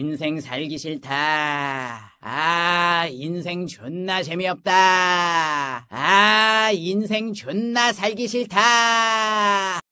인생 살기 싫다. 아, 인생 존나 재미없다. 아, 인생 존나 살기 싫다.